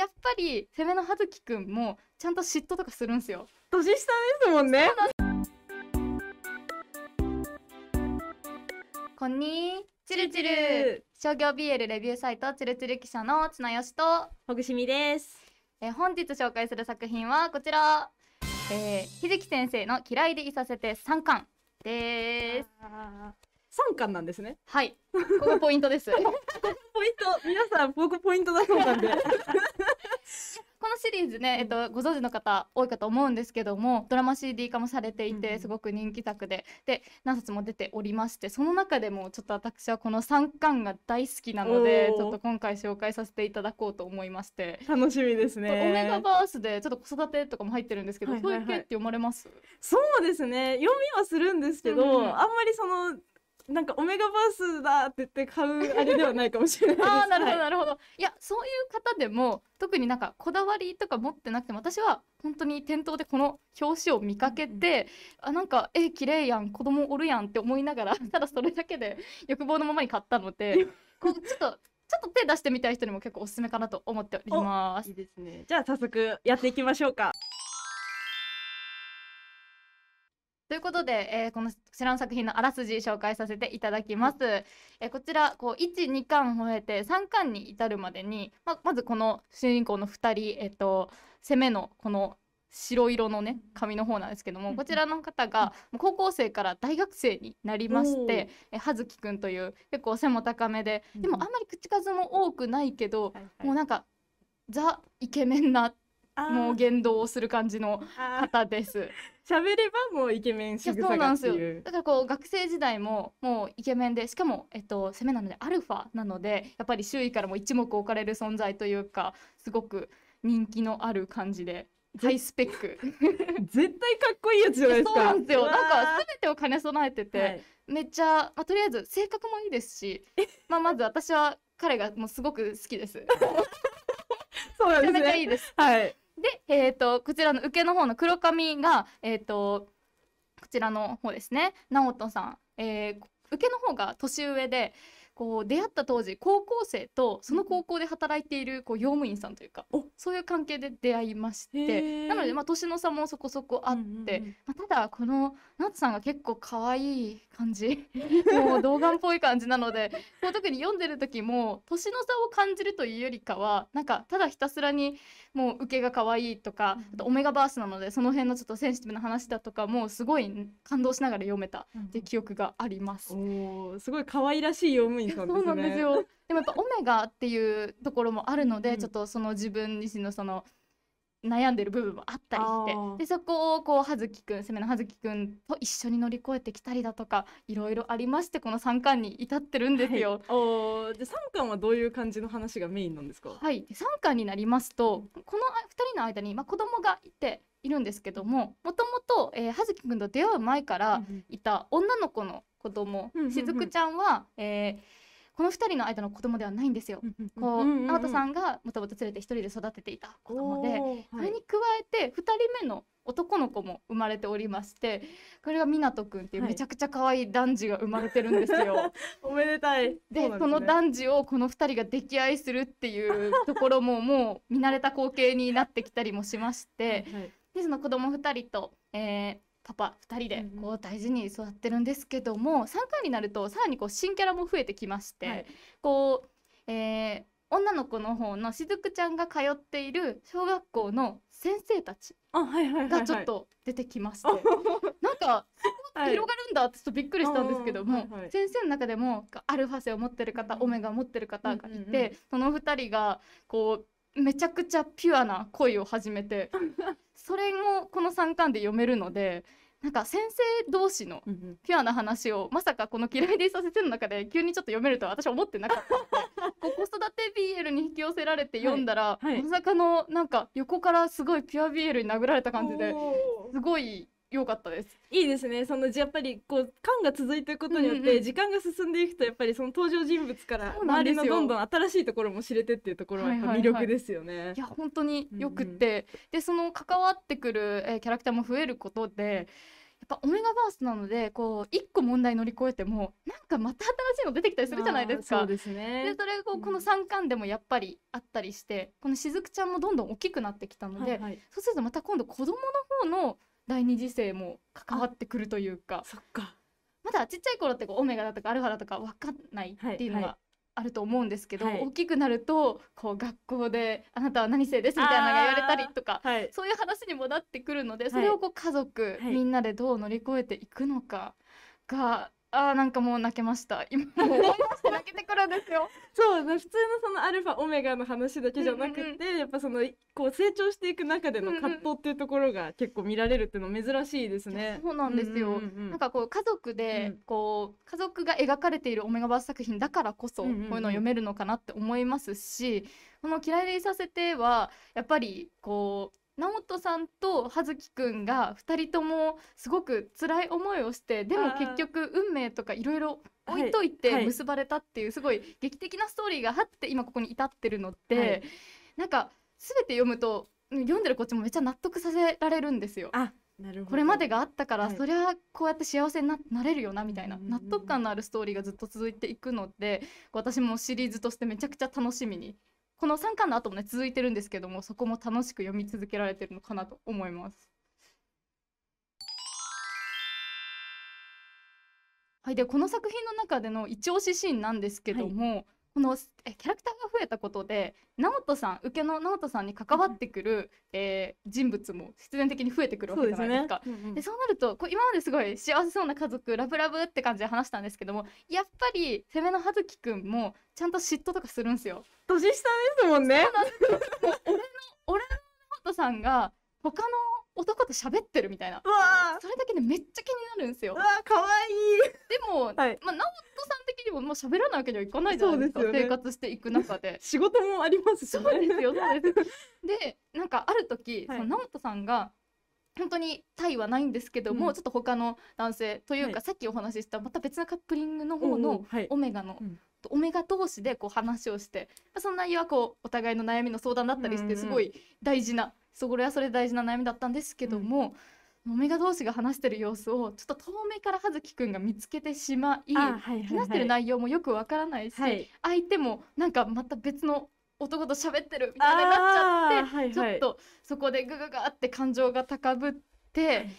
やっぱり攻めの葉月くんもちゃんと嫉妬とかするんですよ年下ですもんねこんにちるちる商業 BL レビューサイトちるちる記者の綱吉とほぐしみですえ本日紹介する作品はこちら、えひじき先生の嫌いでいさせて三巻です三巻なんですね。はい。ここポイントです。ポイント、皆さん、僕ポイントだそうなんで。このシリーズね、えっと、ご存知の方多いかと思うんですけどもドラマ CD 化もされていてすごく人気作で、うん、で何冊も出ておりましてその中でもちょっと私はこの3巻が大好きなのでちょっと今回紹介させていただこうと思いまして楽しみですねオメガバースでちょっと子育てとかも入ってるんですけど、はいはいはい、そういう系って読まれますそうですね読みはするんですけど、うん、あんまりそのなんかオメガバースだって言って買うあれではないかもしれないですあなるほどなるほど、はい、いやそういう方でも特になんかこだわりとか持ってなくても私は本当に店頭でこの表紙を見かけて、うん、あなんかえ綺麗やん子供おるやんって思いながら ただそれだけで 欲望のままに買ったのでこうちょっとちょっと手出してみたい人にも結構おすすめかなと思っておりますいいですねじゃあ早速やっていきましょうかということで、えー、このこちらの作品のあらすじ紹介させていただきます。えー、こちらこう12巻を終えて3巻に至るまでに、まあ、まずこの主人公の2人、えーと、攻めのこの白色のね髪の方なんですけどもこちらの方が高校生から大学生になりまして葉月くんという結構背も高めででもあんまり口数も多くないけど、もうなんかザイケメンなもう言動をする感じの方です。喋ればもうイケメン仕草がっていう。だからこう学生時代ももうイケメンでしかもえっと攻めなのでアルファなのでやっぱり周囲からも一目置かれる存在というかすごく人気のある感じでハイスペック 絶対かっこいいやつじゃないですかそうなんですよなんか全てを兼ね備えてて、はい、めっちゃ、まあ、とりあえず性格もいいですし、まあ、まず私は彼がもうすごく好きですそうなんですねめちゃめちゃいいですはいで、えーと、こちらの受けの方の黒髪が、えーと、とこちらの方ですね直人さん、えー、受けの方が年上でこう出会った当時高校生とその高校で働いているこう用務員さんというか、そういう関係で出会いましてなのでまあ年の差もそこそこあって、まあ、ただこの夏さんが結構可愛い感じ もう童顔っぽい感じなのでこう特に読んでる時も年の差を感じるというよりかはなんかただひたすらにもう受けが可愛いとか、あとオメガバースなのでその辺のちょっとセンシティブな話だとかもすごい感動しながら読めたっていう記憶があります。うん、おすごい可愛らしい用務員ね、そうなんですよ。でもやっぱオメガっていうところもあるので、うん、ちょっとその自分自身のその悩んでる部分もあったりしてでそこをこう葉月くん攻めの葉月くんと一緒に乗り越えてきたりだとかいろいろありましてこの3巻に至ってるんですよ。はい、おで3巻はどういう感じの話がメインなんですかはい3巻になりますとこの2人の間に、まあ、子供がいているんですけどももともと葉月くんと出会う前からいた女の子の子供、うん、しずくちゃんは、えーこの2人の間の子供ではないんですよ。こう、直人さんがもともと連れて1人で育てていた子供で、それに加えて2人目の男の子も生まれておりましてこれが湊くんっていうめちゃくちゃ可愛い男児が生まれてるんですよ。はい、おめでたいで、ね、その男児をこの2人が溺愛するっていうところももう見慣れた光景になってきたりもしまして、はい、でその子供2人と、えー、パパ2人でこう大事に育ってるんですけども、う3回になるとさらにこう新キャラも増えてきまして、はい、こう、えー、女の子の方のしずくちゃんが通っている小学校の先生たちがちょっと出てきまして、はい はい、なんか広がるんだってちょっとびっくりしたんですけども、はい、先生の中でもアルファ性を持ってる方、うん、オメガを持ってる方がいて、その2人がこうめちゃくちゃピュアな恋を始めて それこの3巻で読めるのでなんか先生同士のピュアな話を、まさかこの「嫌いでいさせて」の中で急にちょっと読めるとは私は思ってなかったので子 育て BL に引き寄せられて読んだら、はいはい、まさかのなんか横からすごいピュア BL に殴られた感じですごい良かったです。いいですね。そのやっぱりこう感が続いていくことによって時間が進んでいくとやっぱりその登場人物から周りのどんどん新しいところも知れてっていうところはやっぱ魅力ですよね。はいはいはい、いや本当によくって、うんうん、でその関わってくる、えキャラクターも増えることで。やっぱオメガバースなのでこう1個問題乗り越えてもなんかまた新しいの出てきたりするじゃないですか。そうですね、でそれがこの3巻でもやっぱりあったりして、うん、このしずくちゃんもどんどん大きくなってきたので、はいはい、そうするとまた今度子どもの方の第二次性も関わってくるというかそっかまだちっちゃい頃ってこうオメガだとかアルファだとか分かんないっていうのがあると思うんですけど、はいはい、大きくなるとこう学校で「あなたは何性です」みたいなのが言われたりとか、はい、そういう話にもなってくるのでそれをこう家族、みんなでどう乗り越えていくのかがあーなんかもう泣けました今 泣けてくるんですよそう普通のそのアルファオメガの話だけじゃなくて、うんうんうん、やっぱそのこう成長していく中での葛藤っていうところが結構見られるっていうの珍しいですね。そうなんですよ、うんうんうん、なんかこう家族でこう、家族が描かれているオメガバース作品だからこそこういうのを読めるのかなって思いますし、うんうんうん、この「嫌いでいさせてはやっぱりこう直人さんと葉月くんが2人ともすごく辛い思いをしてでも結局運命とかいろいろ置いといて結ばれたっていうすごい劇的なストーリーがあって今ここに至ってるのって、はい、なんか全て読むと読んでるこっちもめっちゃ納得させられるんですよ。これまでがあったから、はい、そりゃこうやって幸せになれるよなみたいな、納得感のあるストーリーがずっと続いていくので私もシリーズとしてめちゃくちゃ楽しみにこの3巻の後もね続いてるんですけどもそこも楽しく読み続けられてるのかなと思います。はい、でこの作品の中での一押しシーンなんですけども、はいこのえキャラクターが増えたことで直人さん受けの直人さんに関わってくる、えー、人物も必然的に増えてくるわけじゃないですか。そう、ねでそうなるとこう今まですごい幸せそうな家族ラブラブって感じで話したんですけどもやっぱり攻めの葉月くんもちゃんと嫉妬とかするんですよ。年下ですもんね。俺の俺の直人さんが他の男と喋ってるみたいなそれだけでめっちゃ気になるんですよ。わかわいいでも、はい、まあ、直人さん的にももう喋らないわけにはいかないじゃないですか、ね、生活していく中で。仕事もありますし、ね、そうですよそうです でなんかある時、はい、その直人さんが本当にタイはないんですけども、うん、ちょっと他の男性というか、さっきお話ししたまた別のカップリングの方のオメガの。オメガ同士でこう話をしてその内容はこうお互いの悩みの相談だったりしてすごい大事なそこはそれ大事な悩みだったんですけども、うん、メが同士が話してる様子をちょっと遠目から葉月くんが見つけてしまいはいはいはい、話してる内容もよくわからないし、はい、相手もなんかまた別の男と喋ってるみたいになっちゃって、はいはい、ちょっとそこでグググって感情が高ぶって、はい、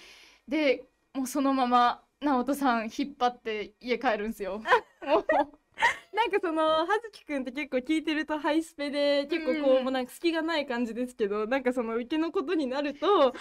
でもうそのまま直人さん引っ張って家帰るんですよ。もうなんかその葉月くんって結構聞いてるとハイスペで結構こう、もうなんか隙がない感じですけどなんかその受けのことになると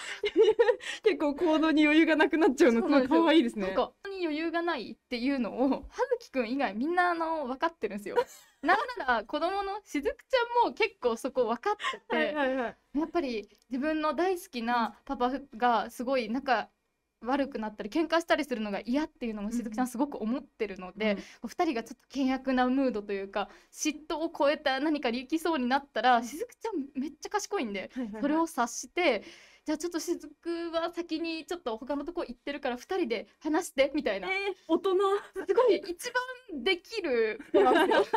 結構行動に余裕がなくなっちゃうのすごい可愛いですね。なんに余裕がないっていうのを葉月くん以外みんなあの分かってるんですよ。なんなら子供のしずくちゃんも結構そこ分かってて、はいはいはい、やっぱり自分の大好きなパパがすごい仲悪くなったり喧嘩したりするのが嫌っていうのもしずきさんすごく思ってるので、お二人がちょっと険悪なムードというか嫉妬を超えた何か力きそうになったらしずくちゃんめっちゃ賢いんで、それを察してじゃあちょっと雫は先にちょっと他のとこ行ってるから2人で話してみたいな、えー、大人すごい一番できるはい、もう絶対こ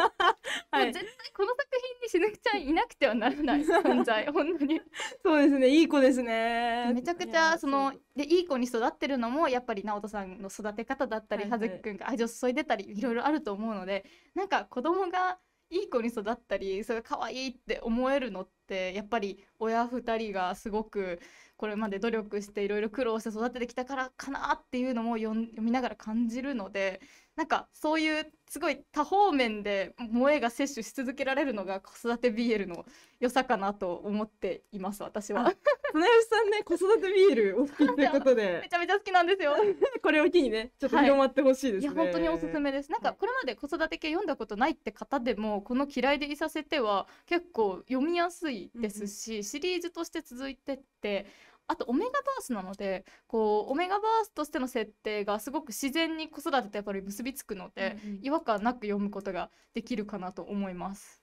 の作品にしずくちゃんいなくてはならない 存在本当にそうですねいい子ですねめちゃくちゃそのでいい子に育ってるのもやっぱり直人さんの育て方だったり、はいはい、葉月くんが愛情注いでたりいろいろあると思うのでなんか子供がいい子に育ったりそれ可愛いって思えるのってってやっぱり親2人がすごくこれまで努力していろいろ苦労して育ててきたからかなっていうのも読みながら感じるのでなんかそういうすごい多方面で萌えが摂取し続けられるのが子育て BL の良さかなと思っています私は。花吉さんね、子育てビールお好きってことで。めちゃめちゃ好きなんですよ。これを機にね、ちょっと広まってほしいです、ねはい、いや、本当におすすめです。なんか、これまで子育て系読んだことないって方でも、この嫌いでいさせては、結構読みやすいですし、うん、シリーズとして続いてって、あとオメガバースなのでこうオメガバースとしての設定がすごく自然に子育てとやっぱり結びつくので、うんうん、違和感なく読むことができるかなと思います。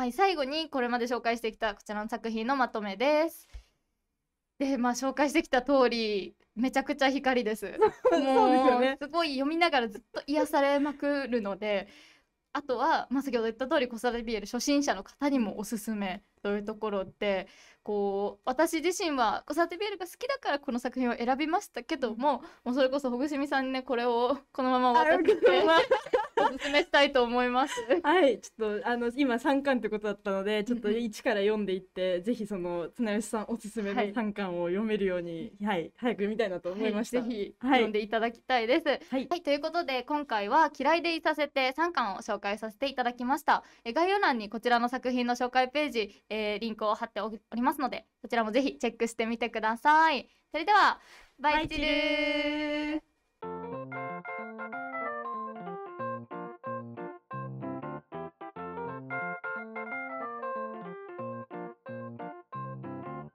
はい、最後にこれまで紹介してきたこちらの作品のまとめです。で、まあ紹介してきた通り、めちゃくちゃ光です。もう、ね、すごい読みながらずっと癒されまくるので、あとは、まあ、先ほど言った通り子育てビエル初心者の方にもおすすめというところでこう私自身は子育てビエルが好きだからこの作品を選びましたけどももうそれこそほぐしみさんにねこれをこのまま渡っておすすめしたいと思います。はいちょっとあの今3巻ってことだったのでちょっと1から読んでいってぜひその綱吉さんおすすめの3巻を読めるように、はい、はい、早く読みたいなと思いました。はい、ぜひ読んでいただきたいです。はい、はいはい、ということで今回は「嫌いでいさせて」3巻を紹介させていただきました。え概要欄にこちらの作品の紹介ページ、えー、リンクを貼っておりますのでそちらもぜひチェックしてみてください。それではバイチル